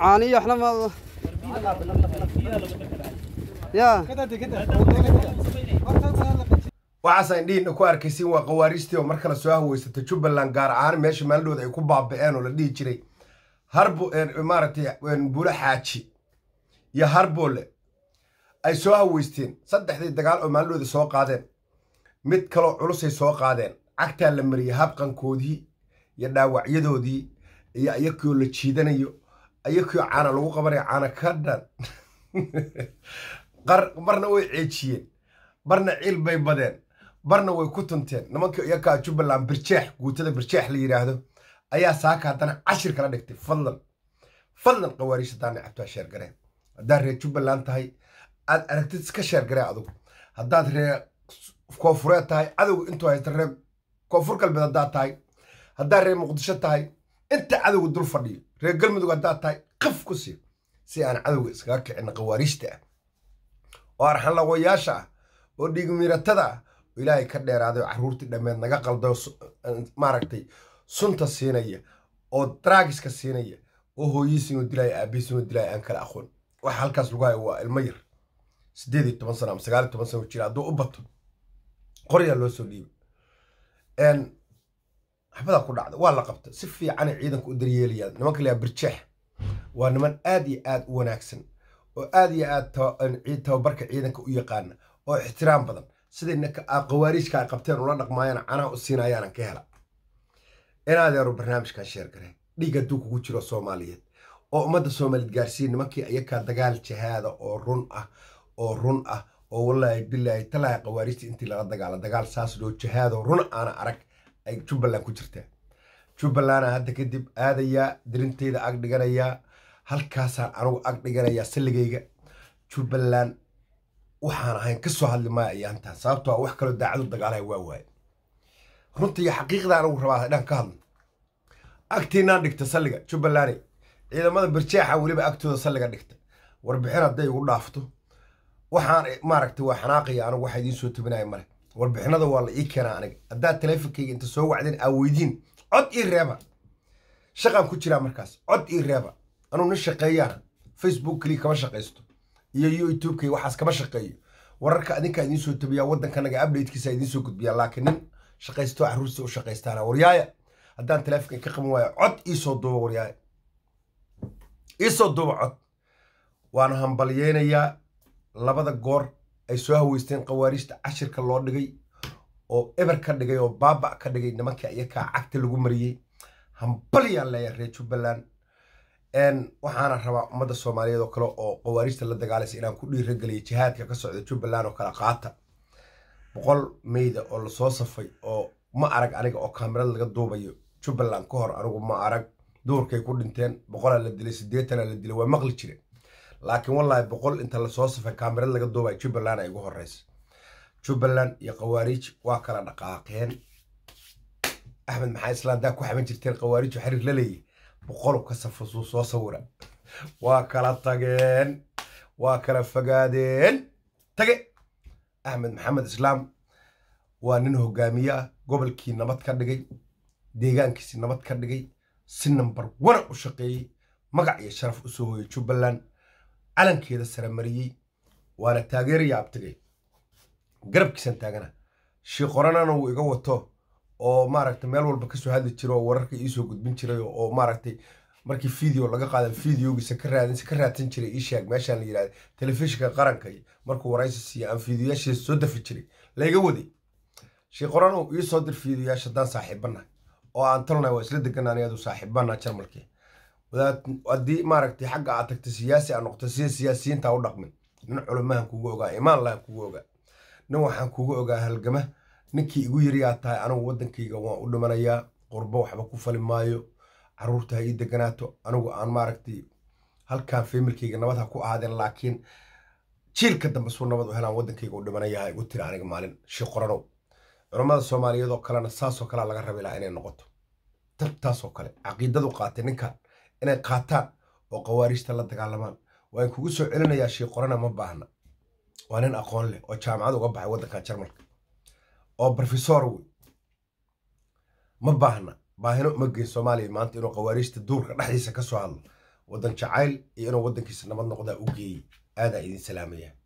عانية احنا ku arkaysiin waa khawaariijtii oo markale soo haweyysatay jubbaland gaar ahaan meesha maaldood ay ku baaba'een oo la dhihi jiray harbo maaragtay bulo xaaji iyo harboole ay soo haweysteen saddexdii dagaal oo maalidooda soo qaadeen mid kaloo culusay soo qaadeen cagtaa la mariyay habqankoodii iyo dhaawacyadoodii iyo ayakoo la jiidanayo ayakoo caana lagu qabanayo caana ka dhan marna way ceejiyeen barna ciil bay badeen barna way ku tunteen nimanka iyakaa jubbaland birjeex guutada birjeex la yidhaahdo ayaa saaka haddana cashir kala dhigtay fadlan fadlan khawaariijta daana cabtaa sheergareen haddaad reer jubbaland tahay aad aragtid iska sheergaree adugu haddaad reer koonfureed tahay cadowga intuu haysta reer koonfur galbeed haddaad tahay haddaa reer muqdisho tahay inta cadowga dul fadhiyo reer galmudug haddaa tahay qaf ku sii si aan cadowga iskaga kicin khawaariijta ah. ah oo arxanlaqoyaasha ah oo dhiigmiiratada ah oo ilaahay ka dheeraaday oo caruurtii dhammeed naga qaldo eh, maaragtay sunta siinaya oo draagiska siinaya oo hooyiisiinuu dilaya aabihiisiinuu dilaya aan kala aqoon waxa halkaas lagu haya waa ilmo yar sideed iyo toban sana ama sagaal iyo toban sana jira hadduu u bato qoryaa loo soo dhiiba waxbadaa ku dhacda waa la qabta si fiicana ciidanka u daryeelayaan nimanka layaa birjeex waa niman aad iyo aad u wanaagsan oo aad iyo aad tababarka ciidanka u yaqaana oo ixtiraam badan siday qawaariijka ay qabteen ula dhaqmaayaan canaha u siinayaanaan ka hela inadeeru barnaamijkan sheer dhiig hadduu kugu jiro soomaaliyeed oo ummadda soomaaliyed gaarsiin nimankii iyakaa dagaal jahaada oo run ah oo run ah oo walaahi bilaahi talaahi qawaariijta intii lala dagaala dagaal saas loo jahaadoo run aana arag ay jubbaland ku jirtaa jubbalandna hadda kadib aadayaa dirinteeda ag dhiganayaa halkaasaan anugu ag dhiganayaa salligayga jubbaland waxaan ahayn ka soo hadli maaya ayaantaa sababtoo ah wax kaloo daacadu dagaalaya waa waaye runtii xaqiiqda anagu rabaa dhan ka hadlo agtiinaan dhigta salliga jubbalandi ciidamada birjaaxa weliba agtooda saliga dhigta warbixin hadday igu dhaafto waxaan maaragtay waa xanaaqaya anigu waxaa idiin soo tabinaya male warbixinada waa la ii keenaa aniga haddaad taleefonkayga inta soo wacdeen aa weydiin cod ii reeba shaqaan ku jiraa markaas cod ii reeba anuu nin shaqeeyaan facebook kalii kama shaqaysto iyo youtubekay waxaas kama shaqeeyo wararka adinkaa idiin soo tabiyaa waddankanaga updatekiisa idiin soo gudbiyaa laakiin nin shaqaystoo caruurta ah u shaqaystaana waryaaya haddaan taleefonka ka qaban waayo cod iisoo duuba waryaaya iisoo duuba cod waana hambalyeynayaa labada goor ay soo haweysteen khawaariijta cashirka loo dhigay oo eber ka dhigay oo baaba ka dhigay nimanka ayakaa cagta lagu mariyey hambalyaan leeyahay reer jubbaland waxaana rabaa ummadda soomaaliyeed oo kale oo qawaarijta la dagaalaysa inaan ku dhiirageliyo jihaadka ka socda jubbaland oo kala qaata boqol meyda oo lasoo safay oo ma arag aniga oo kaamirad laga duubayo jubbaland ka hor anigu ma arag duurkay ku dhinteen boqolaa la dilay siddeetanaa la dilay waa maqli jireen laakiin walahi boqol inta lasoo safa kaamirad laga duubay jubbaland ay ugu horeysa jubbaland iyo khawaarij waa kala dhaqaaqeen axmed maxaa islaandaa ku xaban jirteen khawaarij oo xiriir la boqol ka safasuu soo sawira waa kala tageen waa kala fogaadeen tage axmed maxamed islaam waa nin hogaamiye ah gobolkii nabad ka dhigay deegaankiisii nabad ka dhigay si nambar wana u shaqeeyey magac iyo sharaf u soo hooyay jubbaland calankeeda saramariyey waana taageeraya abtigay garabkiisan taagana shiiqoranana uu iga wato oo maaragtay meel walba kasoo hadli jira oo wararka iisoo gudbin jiray oo maaragtay markii video laga qaadan videogiisa ka raadinsi ka raadsan jiray iisheeg meeshaan la yidhahda telefishinka qaranka markuu waraysi siiya aan fiidiyoyaashiisa soo dafi jiray layga waday shiiqorana iisoo dir fiidiyoyaash haddaan saaxiibanahay oo aan talnahay waa isla deganaan iyadu saaxiibbana jarmalkii haddii maaragtay xagga aad tagta siyaasi a noqto sida siyaasiyiintaa u dhaqmin nin culamahan kuuga ogaa imaanlahan kuuga ogaa nin waxaan kuuga ogaa halgama ninkii igu yiriyaa tahay anigu waddankayga waan u dhimanayaa qurbo waxba ku fali maayo caruurta ha ii deganaato anigu aan maaragtay halkaan familkayga nabad ha ku ahaadeen laakiin jiilka dambe suu nabad u helaan waddankayga u dhimanayaa igu tiri aniga maalin shi qoranow soomaaliyeed oo kalena saasoo kalea laga rabi lahaa inay noqoto tabtaasoo kale caqiidadu qaatay ninkan inay qaataan oo khawaarijta la dagaalamaan waa in kugu soo celinayaa shii qorana ma baahna waa nin aqoon leh oo jaamacad uga baxay waddanka jarmalka oo brofesor wey ma baahna baahino uma geyn soomaaliya maanta inuu khawaarijta duurka dhexdiisa ka soo hadlo waddan jacayl iyo inuu waddankiisa nabad noqdaa u geeyey aadaa idin salaamayaa